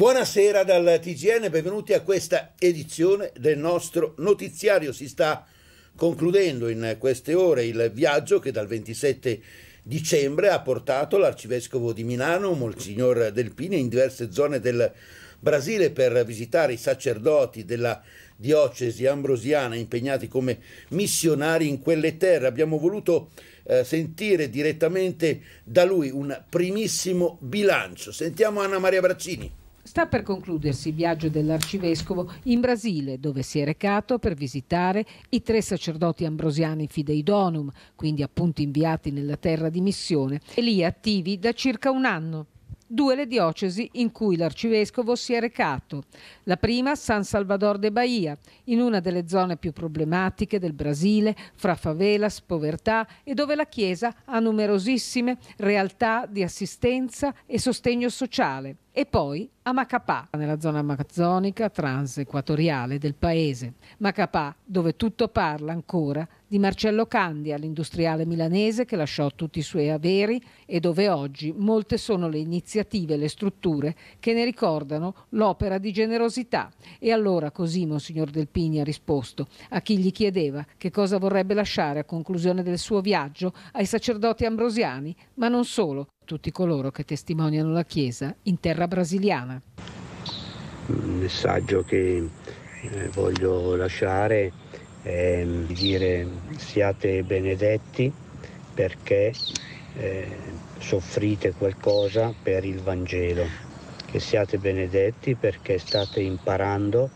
Buonasera dal TGN, benvenuti a questa edizione del nostro notiziario. Si sta concludendo in queste ore il viaggio che dal 27 dicembre ha portato l'arcivescovo di Milano, Monsignor Delpini, in diverse zone del Brasile per visitare i sacerdoti della diocesi ambrosiana impegnati come missionari in quelle terre. Abbiamo voluto eh, sentire direttamente da lui un primissimo bilancio. Sentiamo Anna Maria Braccini. Sta per concludersi il viaggio dell'arcivescovo in Brasile, dove si è recato per visitare i tre sacerdoti ambrosiani Fidei Donum, quindi appunto inviati nella terra di missione, e lì attivi da circa un anno due le diocesi in cui l'arcivescovo si è recato. La prima, San Salvador de Bahia, in una delle zone più problematiche del Brasile, fra favelas, povertà e dove la Chiesa ha numerosissime realtà di assistenza e sostegno sociale e poi a Macapà, nella zona amazzonica transequatoriale del paese. Macapà, dove tutto parla ancora di Marcello Candia, l'industriale milanese che lasciò tutti i suoi averi e dove oggi molte sono le iniziative e le strutture che ne ricordano l'opera di generosità. E allora così Monsignor Delpini ha risposto a chi gli chiedeva che cosa vorrebbe lasciare a conclusione del suo viaggio ai sacerdoti ambrosiani, ma non solo tutti coloro che testimoniano la Chiesa in terra brasiliana. Il messaggio che eh, voglio lasciare è dire siate benedetti perché eh, soffrite qualcosa per il Vangelo, che siate benedetti perché state imparando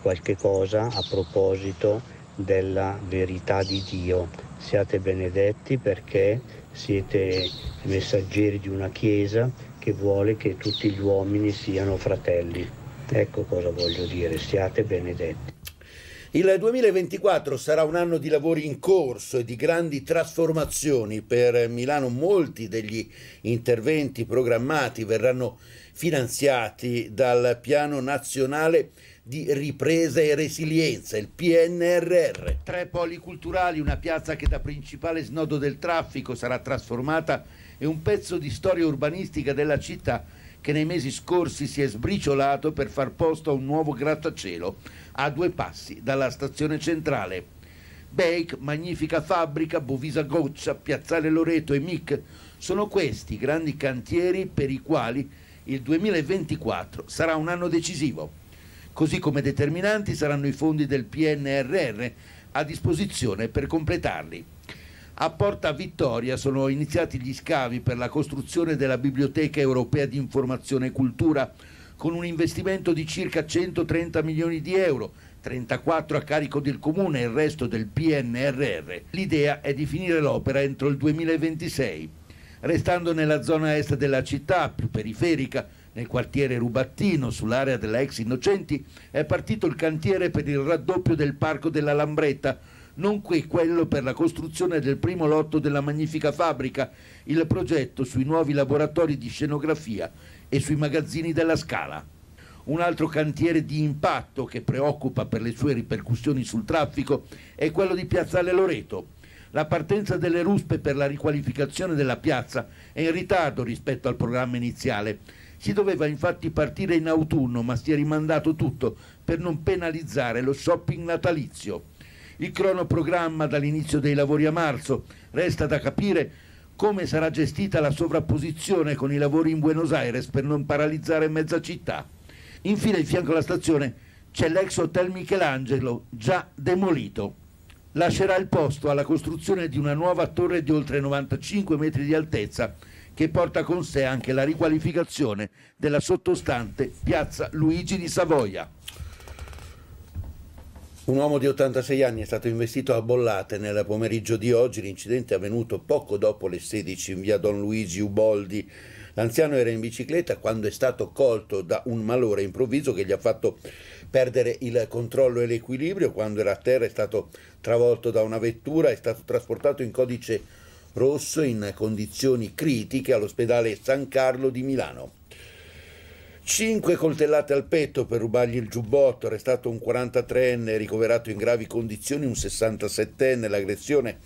qualche cosa a proposito della verità di Dio. Siate benedetti perché siete messaggeri di una Chiesa che vuole che tutti gli uomini siano fratelli. Ecco cosa voglio dire, siate benedetti. Il 2024 sarà un anno di lavori in corso e di grandi trasformazioni per Milano. Molti degli interventi programmati verranno finanziati dal Piano Nazionale di ripresa e resilienza, il PNRR. Tre poli culturali, una piazza che da principale snodo del traffico sarà trasformata e un pezzo di storia urbanistica della città che nei mesi scorsi si è sbriciolato per far posto a un nuovo grattacielo a due passi dalla stazione centrale. Bake, Magnifica Fabbrica, Bovisa Goccia, Piazzale Loreto e MIC sono questi i grandi cantieri per i quali il 2024 sarà un anno decisivo. Così come determinanti saranno i fondi del PNRR a disposizione per completarli. A Porta Vittoria sono iniziati gli scavi per la costruzione della Biblioteca Europea di Informazione e Cultura con un investimento di circa 130 milioni di euro 34 a carico del comune e il resto del PNRR. L'idea è di finire l'opera entro il 2026. Restando nella zona est della città, più periferica, nel quartiere Rubattino, sull'area della ex Innocenti, è partito il cantiere per il raddoppio del parco della Lambretta, nonché quello per la costruzione del primo lotto della magnifica fabbrica, il progetto sui nuovi laboratori di scenografia e sui magazzini della Scala. Un altro cantiere di impatto che preoccupa per le sue ripercussioni sul traffico è quello di Piazzale Loreto. La partenza delle ruspe per la riqualificazione della piazza è in ritardo rispetto al programma iniziale si doveva infatti partire in autunno, ma si è rimandato tutto per non penalizzare lo shopping natalizio. Il cronoprogramma dall'inizio dei lavori a marzo resta da capire come sarà gestita la sovrapposizione con i lavori in Buenos Aires per non paralizzare mezza città. Infine, in fianco alla stazione c'è l'ex hotel Michelangelo, già demolito. Lascerà il posto alla costruzione di una nuova torre di oltre 95 metri di altezza che porta con sé anche la riqualificazione della sottostante piazza Luigi di Savoia. Un uomo di 86 anni è stato investito a bollate nel pomeriggio di oggi. L'incidente è avvenuto poco dopo le 16 in via Don Luigi Uboldi. L'anziano era in bicicletta quando è stato colto da un malore improvviso che gli ha fatto perdere il controllo e l'equilibrio. Quando era a terra è stato travolto da una vettura, è stato trasportato in codice Rosso in condizioni critiche all'ospedale San Carlo di Milano. Cinque coltellate al petto per rubargli il giubbotto, arrestato un 43enne, ricoverato in gravi condizioni un 67enne. L'aggressione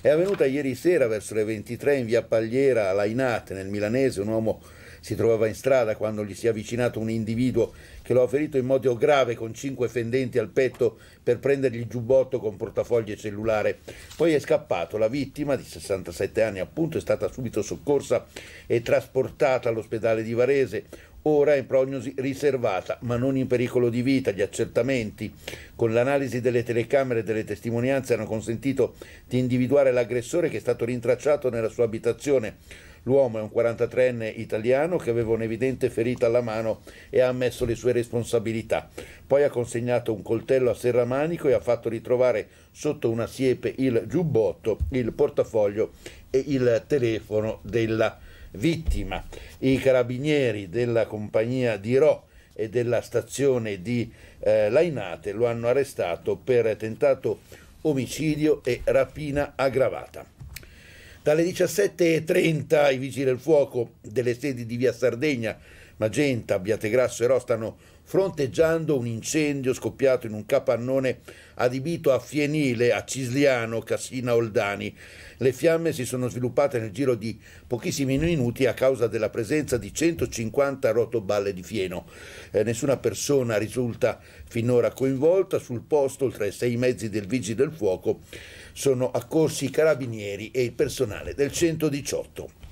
è avvenuta ieri sera verso le 23 in via Pagliera a Lainate, nel Milanese, un uomo si trovava in strada quando gli si è avvicinato un individuo che lo ha ferito in modo grave con cinque fendenti al petto per prendergli il giubbotto con portafoglio e cellulare. Poi è scappato. La vittima, di 67 anni appunto, è stata subito soccorsa e trasportata all'ospedale di Varese, ora in prognosi riservata, ma non in pericolo di vita. Gli accertamenti con l'analisi delle telecamere e delle testimonianze hanno consentito di individuare l'aggressore che è stato rintracciato nella sua abitazione L'uomo è un 43enne italiano che aveva un'evidente ferita alla mano e ha ammesso le sue responsabilità. Poi ha consegnato un coltello a Serramanico e ha fatto ritrovare sotto una siepe il giubbotto, il portafoglio e il telefono della vittima. I carabinieri della compagnia di Ro e della stazione di eh, Lainate lo hanno arrestato per tentato omicidio e rapina aggravata. Dalle 17.30 i vigili del fuoco delle sedi di Via Sardegna, Magenta, Abbiategrasso e Rostano fronteggiando un incendio scoppiato in un capannone adibito a fienile a Cisliano, Cassina Oldani. Le fiamme si sono sviluppate nel giro di pochissimi minuti a causa della presenza di 150 rotoballe di fieno. Eh, nessuna persona risulta finora coinvolta. Sul posto, oltre ai sei mezzi del Vigile del Fuoco, sono accorsi i carabinieri e il personale del 118.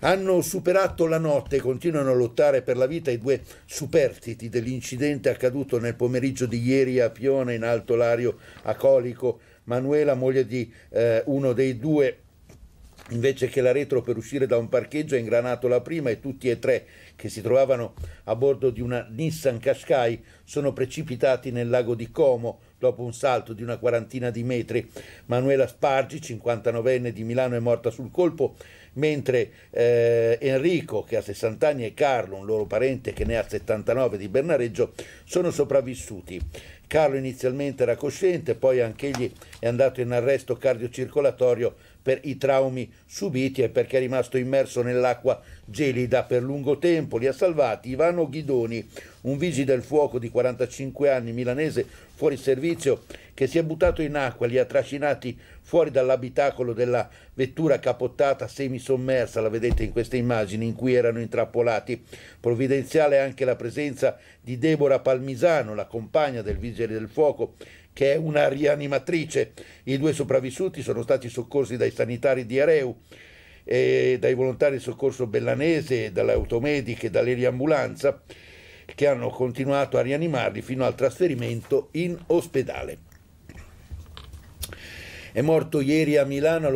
Hanno superato la notte e continuano a lottare per la vita i due superstiti dell'incidente accaduto nel pomeriggio di ieri a Pione, in Alto Lario, a Colico. Manuela, moglie di eh, uno dei due, invece che la retro per uscire da un parcheggio ha ingranato la prima e tutti e tre che si trovavano a bordo di una Nissan Qashqai sono precipitati nel lago di Como dopo un salto di una quarantina di metri. Manuela Spargi, 59enne di Milano, è morta sul colpo mentre eh, Enrico che ha 60 anni e Carlo, un loro parente che ne ha 79 di Bernareggio, sono sopravvissuti. Carlo inizialmente era cosciente, poi anch'egli è andato in arresto cardiocircolatorio per i traumi subiti e perché è rimasto immerso nell'acqua gelida per lungo tempo. Li ha salvati Ivano Ghidoni, un vigile del fuoco di 45 anni, milanese fuori servizio, che si è buttato in acqua, li ha trascinati fuori dall'abitacolo della vettura capottata semisommersa, la vedete in queste immagini, in cui erano intrappolati. Provvidenziale anche la presenza di Deborah Palmisano, la compagna del vigile del fuoco, che è una rianimatrice. I due sopravvissuti sono stati soccorsi dai sanitari di Areu, dai volontari di soccorso bellanese, dalle automediche, dall'eriambulanza, che hanno continuato a rianimarli fino al trasferimento in ospedale. È morto ieri a Milano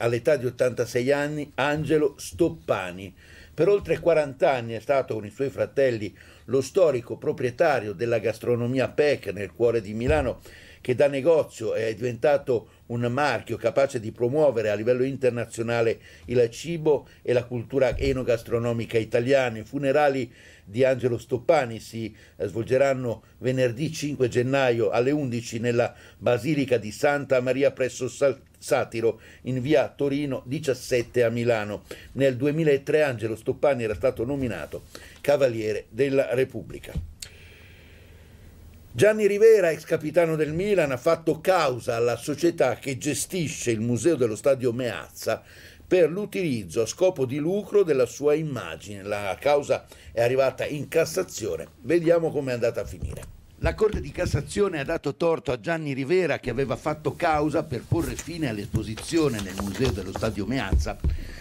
all'età di 86 anni Angelo Stoppani. Per oltre 40 anni è stato con i suoi fratelli lo storico proprietario della gastronomia PEC nel cuore di Milano, che da negozio è diventato un marchio capace di promuovere a livello internazionale il cibo e la cultura enogastronomica italiana. I funerali di Angelo Stoppani si eh, svolgeranno venerdì 5 gennaio alle 11 nella Basilica di Santa Maria presso Sal- Satiro in via Torino 17 a Milano. Nel 2003 Angelo Stoppani era stato nominato Cavaliere della Repubblica. Gianni Rivera, ex capitano del Milan, ha fatto causa alla società che gestisce il museo dello stadio Meazza per l'utilizzo a scopo di lucro della sua immagine. La causa è arrivata in Cassazione. Vediamo come è andata a finire. La Corte di Cassazione ha dato torto a Gianni Rivera che aveva fatto causa per porre fine all'esposizione nel Museo dello Stadio Meazza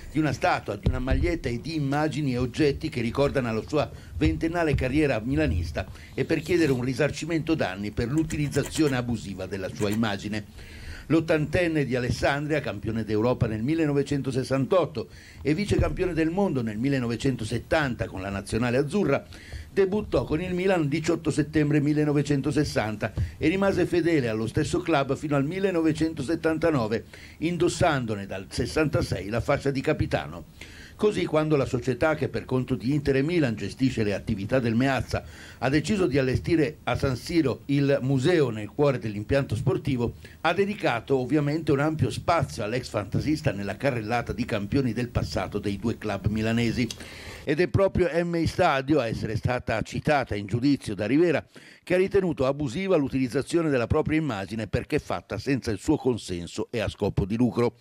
di una statua, di una maglietta e di immagini e oggetti che ricordano la sua ventennale carriera milanista e per chiedere un risarcimento danni per l'utilizzazione abusiva della sua immagine l'ottantenne di Alessandria, campione d'Europa nel 1968 e vice campione del mondo nel 1970 con la nazionale azzurra, debuttò con il Milan il 18 settembre 1960 e rimase fedele allo stesso club fino al 1979, indossandone dal 66 la fascia di capitano. Così quando la società che per conto di Inter e Milan gestisce le attività del Meazza ha deciso di allestire a San Siro il museo nel cuore dell'impianto sportivo, ha dedicato ovviamente un ampio spazio all'ex fantasista nella carrellata di campioni del passato dei due club milanesi. Ed è proprio MI Stadio a essere stata citata in giudizio da Rivera, che ha ritenuto abusiva l'utilizzazione della propria immagine perché fatta senza il suo consenso e a scopo di lucro.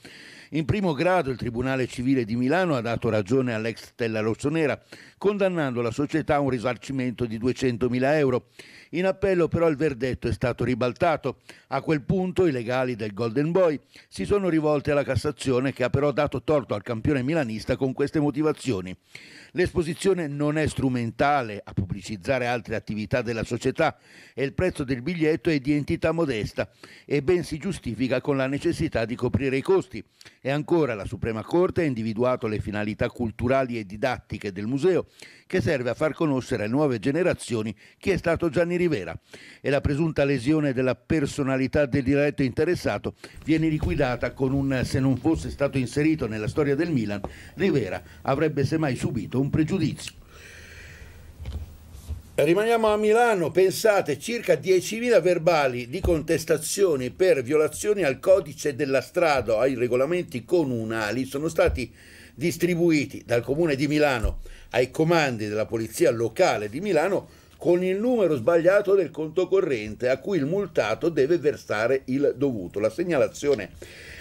In primo grado il Tribunale Civile di Milano ha dato ragione all'ex Stella Rossonera condannando la società a un risarcimento di 200.000 euro. In appello però il verdetto è stato ribaltato. A quel punto i legali del Golden Boy si sono rivolti alla Cassazione che ha però dato torto al campione milanista con queste motivazioni. L'esposizione non è strumentale a pubblicizzare altre attività della società e il prezzo del biglietto è di entità modesta e ben si giustifica con la necessità di coprire i costi. E ancora la Suprema Corte ha individuato le finalità culturali e didattiche del museo che serve a far conoscere alle nuove generazioni chi è stato Gianni Rivera e la presunta lesione della personalità del diretto interessato viene liquidata con un se non fosse stato inserito nella storia del Milan, Rivera avrebbe semmai subito un pregiudizio. Rimaniamo a Milano, pensate, circa 10.000 verbali di contestazioni per violazioni al codice della strada, ai regolamenti comunali, sono stati distribuiti dal comune di Milano ai comandi della polizia locale di Milano con il numero sbagliato del conto corrente a cui il multato deve versare il dovuto. La segnalazione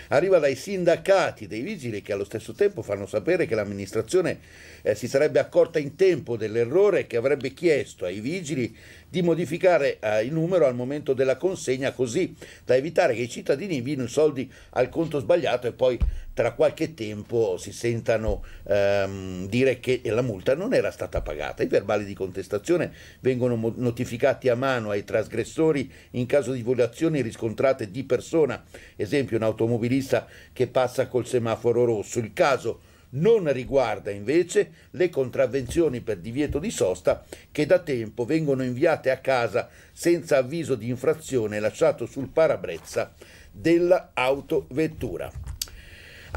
arriva dai sindacati dei vigili che allo stesso tempo fanno sapere che l'amministrazione eh, si sarebbe accorta in tempo dell'errore e che avrebbe chiesto ai vigili di modificare eh, il numero al momento della consegna così da evitare che i cittadini invino i soldi al conto sbagliato e poi tra qualche tempo si sentano ehm, dire che la multa non era stata pagata. I verbali di contestazione vengono notificati a mano ai trasgressori in caso di violazioni riscontrate di persona, esempio un automobilista che passa col semaforo rosso. Il caso non riguarda invece le contravvenzioni per divieto di sosta che da tempo vengono inviate a casa senza avviso di infrazione lasciato sul parabrezza dell'autovettura.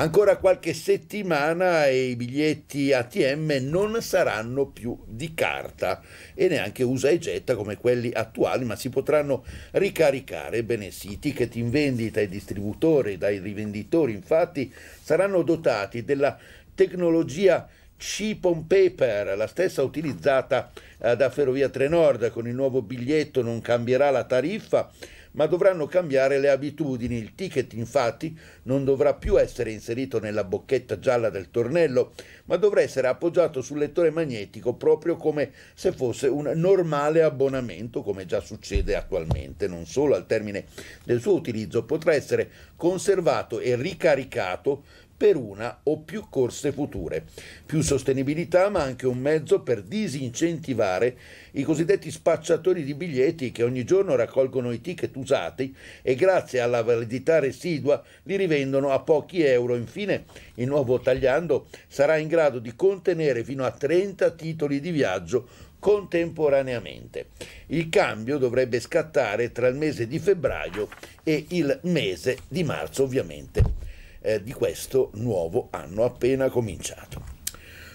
Ancora qualche settimana e i biglietti ATM non saranno più di carta e neanche usa e getta come quelli attuali, ma si potranno ricaricare. Bene sì, i ticket in vendita ai distributori, dai rivenditori infatti saranno dotati della tecnologia chip on paper, la stessa utilizzata eh, da Ferrovia Trenord, con il nuovo biglietto non cambierà la tariffa, ma dovranno cambiare le abitudini. Il ticket infatti non dovrà più essere inserito nella bocchetta gialla del tornello, ma dovrà essere appoggiato sul lettore magnetico proprio come se fosse un normale abbonamento, come già succede attualmente. Non solo al termine del suo utilizzo potrà essere conservato e ricaricato per una o più corse future. Più sostenibilità, ma anche un mezzo per disincentivare i cosiddetti spacciatori di biglietti che ogni giorno raccolgono i ticket usati e grazie alla validità residua li rivendono a pochi euro. Infine, il nuovo tagliando sarà in grado di contenere fino a 30 titoli di viaggio contemporaneamente. Il cambio dovrebbe scattare tra il mese di febbraio e il mese di marzo, ovviamente eh, di questo nuovo anno appena cominciato.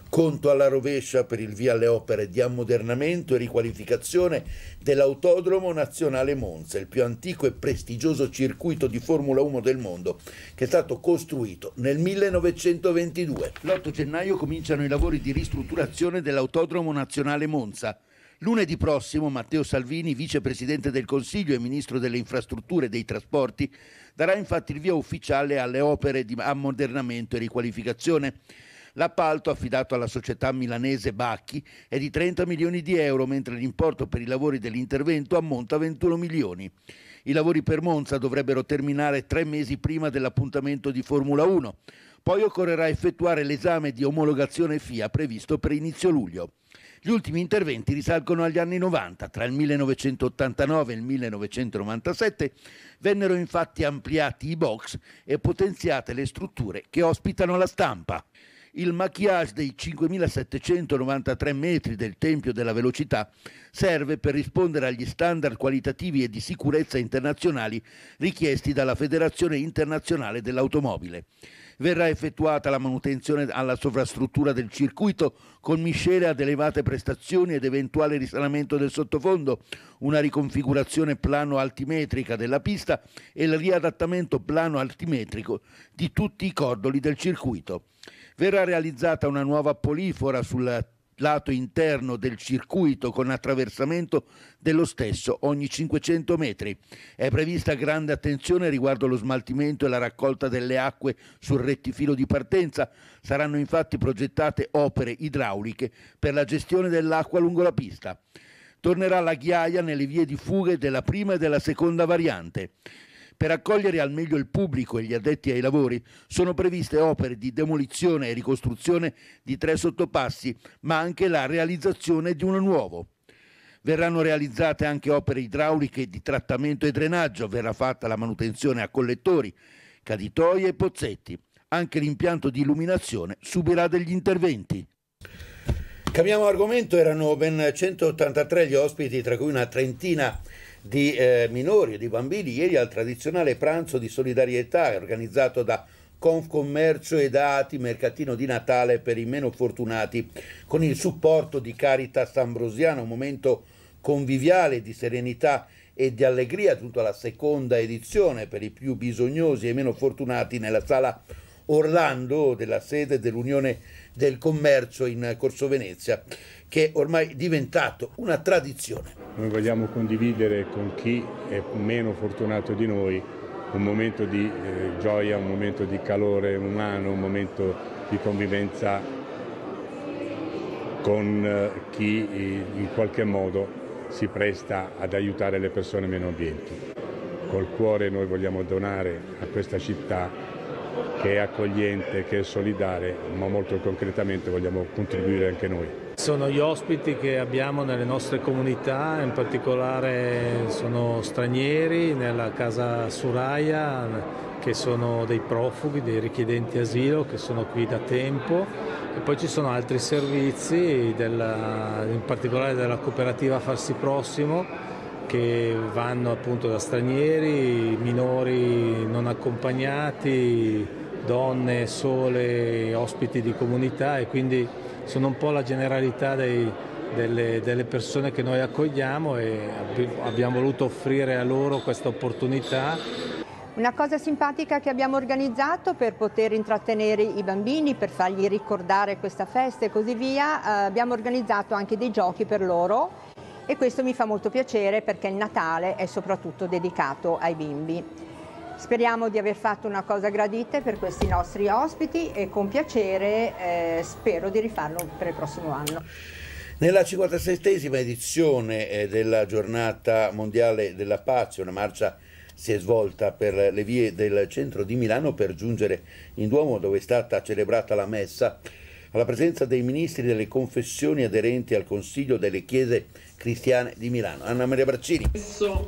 Conto alla rovescia per il via alle opere di ammodernamento e riqualificazione dell'Autodromo Nazionale Monza, il più antico e prestigioso circuito di Formula 1 del mondo, che è stato costruito nel 1922. L'8 gennaio cominciano i lavori di ristrutturazione dell'Autodromo Nazionale Monza Lunedì prossimo Matteo Salvini, vicepresidente del Consiglio e ministro delle infrastrutture e dei trasporti, darà infatti il via ufficiale alle opere di ammodernamento e riqualificazione. L'appalto affidato alla società milanese Bacchi è di 30 milioni di euro, mentre l'importo per i lavori dell'intervento ammonta a 21 milioni. I lavori per Monza dovrebbero terminare tre mesi prima dell'appuntamento di Formula 1. Poi occorrerà effettuare l'esame di omologazione FIA previsto per inizio luglio. Gli ultimi interventi risalgono agli anni 90. Tra il 1989 e il 1997 vennero infatti ampliati i box e potenziate le strutture che ospitano la stampa il maquillage dei 5.793 metri del Tempio della Velocità serve per rispondere agli standard qualitativi e di sicurezza internazionali richiesti dalla Federazione Internazionale dell'Automobile verrà effettuata la manutenzione alla sovrastruttura del circuito con miscele ad elevate prestazioni ed eventuale risanamento del sottofondo, una riconfigurazione plano-altimetrica della pista e il riadattamento plano-altimetrico di tutti i cordoli del circuito. Verrà realizzata una nuova polifora sul lato interno del circuito con attraversamento dello stesso ogni 500 metri. È prevista grande attenzione riguardo lo smaltimento e la raccolta delle acque sul rettifilo di partenza. Saranno infatti progettate opere idrauliche per la gestione dell'acqua lungo la pista. Tornerà la ghiaia nelle vie di fughe della prima e della seconda variante. Per accogliere al meglio il pubblico e gli addetti ai lavori sono previste opere di demolizione e ricostruzione di tre sottopassi, ma anche la realizzazione di uno nuovo. Verranno realizzate anche opere idrauliche di trattamento e drenaggio, verrà fatta la manutenzione a collettori, caditoie e pozzetti. Anche l'impianto di illuminazione subirà degli interventi. Cambiamo argomento, erano ben 183 gli ospiti, tra cui una trentina di eh, minori e di bambini ieri al tradizionale pranzo di solidarietà organizzato da Confcommercio e Dati Mercatino di Natale per i meno fortunati con il supporto di Caritas Ambrosiana, un momento conviviale di serenità e di allegria giunto alla seconda edizione per i più bisognosi e meno fortunati nella sala Orlando della sede dell'Unione del Commercio in Corso Venezia che è ormai diventato una tradizione. Noi vogliamo condividere con chi è meno fortunato di noi un momento di eh, gioia, un momento di calore umano, un momento di convivenza con eh, chi eh, in qualche modo si presta ad aiutare le persone meno ambienti. Col cuore noi vogliamo donare a questa città che è accogliente, che è solidale, ma molto concretamente vogliamo contribuire anche noi. Sono gli ospiti che abbiamo nelle nostre comunità, in particolare sono stranieri nella casa Suraya, che sono dei profughi, dei richiedenti asilo che sono qui da tempo e poi ci sono altri servizi, della, in particolare della cooperativa Farsi Prossimo che vanno appunto da stranieri, minori non accompagnati, donne sole, ospiti di comunità e quindi sono un po' la generalità dei, delle, delle, persone che noi accogliamo e abbiamo voluto offrire a loro questa opportunità. Una cosa simpatica che abbiamo organizzato per poter intrattenere i bambini, per fargli ricordare questa festa e così via, eh, abbiamo organizzato anche dei giochi per loro e questo mi fa molto piacere perché il Natale è soprattutto dedicato ai bimbi. Speriamo di aver fatto una cosa gradita per questi nostri ospiti e con piacere eh, spero di rifarlo per il prossimo anno. Nella 57esima edizione eh, della giornata mondiale della pace, una marcia si è svolta per le vie del centro di Milano per giungere in Duomo dove è stata celebrata la messa alla presenza dei ministri delle confessioni aderenti al Consiglio delle Chiese Cristiane di Milano. Anna Maria Braccini.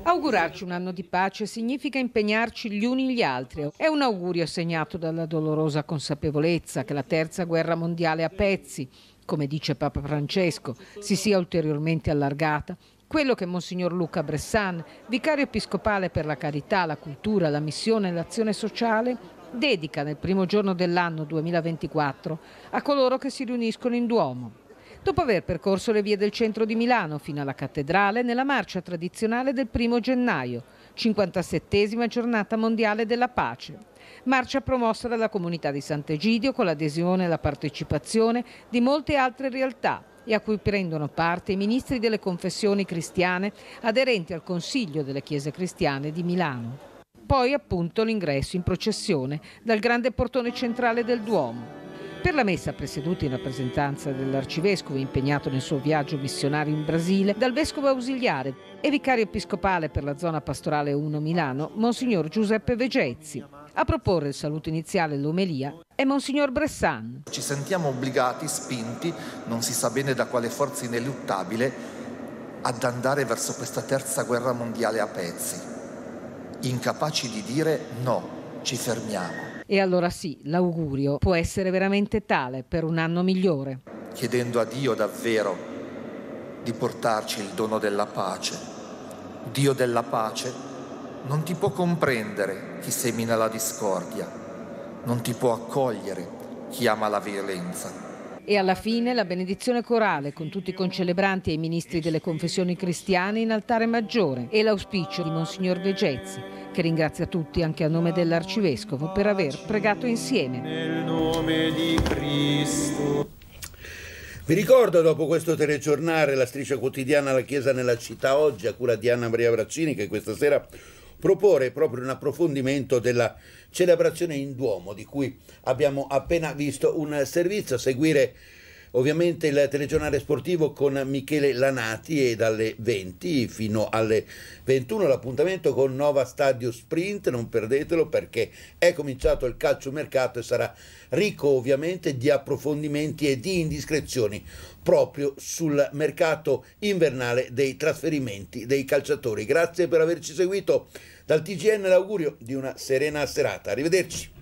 Augurarci un anno di pace significa impegnarci gli uni gli altri. È un augurio segnato dalla dolorosa consapevolezza che la terza guerra mondiale a pezzi, come dice Papa Francesco, si sia ulteriormente allargata quello che Monsignor Luca Bressan, vicario episcopale per la carità, la cultura, la missione e l'azione sociale, dedica nel primo giorno dell'anno 2024 a coloro che si riuniscono in Duomo. Dopo aver percorso le vie del centro di Milano fino alla cattedrale nella marcia tradizionale del primo gennaio, 57 giornata mondiale della pace. Marcia promossa dalla comunità di Sant'Egidio con l'adesione e la partecipazione di molte altre realtà e a cui prendono parte i ministri delle confessioni cristiane aderenti al Consiglio delle Chiese Cristiane di Milano. Poi appunto l'ingresso in processione dal grande portone centrale del Duomo. Per la messa presieduta in rappresentanza dell'arcivescovo impegnato nel suo viaggio missionario in Brasile, dal vescovo ausiliare e vicario episcopale per la zona pastorale 1 Milano, Monsignor Giuseppe Vegezzi. A proporre il saluto iniziale dell'omelia è Monsignor Bressan. Ci sentiamo obbligati, spinti, non si sa bene da quale forza ineluttabile, ad andare verso questa terza guerra mondiale a pezzi incapaci di dire no, ci fermiamo. E allora sì, l'augurio può essere veramente tale per un anno migliore. Chiedendo a Dio davvero di portarci il dono della pace. Dio della pace non ti può comprendere chi semina la discordia, non ti può accogliere chi ama la violenza. E alla fine la benedizione corale con tutti i concelebranti e i ministri delle confessioni cristiane in altare maggiore e l'auspicio di Monsignor Vegezzi, che ringrazia tutti anche a nome dell'Arcivescovo per aver pregato insieme. Nel nome di Cristo. Vi ricordo dopo questo telegiornale la striscia quotidiana La Chiesa nella città oggi a cura di Anna Maria Braccini che questa sera proporre proprio un approfondimento della celebrazione in Duomo di cui abbiamo appena visto un servizio, seguire Ovviamente il telegiornale sportivo con Michele Lanati e dalle 20 fino alle 21 l'appuntamento con Nova Stadio Sprint, non perdetelo perché è cominciato il calciomercato e sarà ricco ovviamente di approfondimenti e di indiscrezioni proprio sul mercato invernale dei trasferimenti dei calciatori. Grazie per averci seguito. Dal TGN l'augurio di una serena serata. Arrivederci.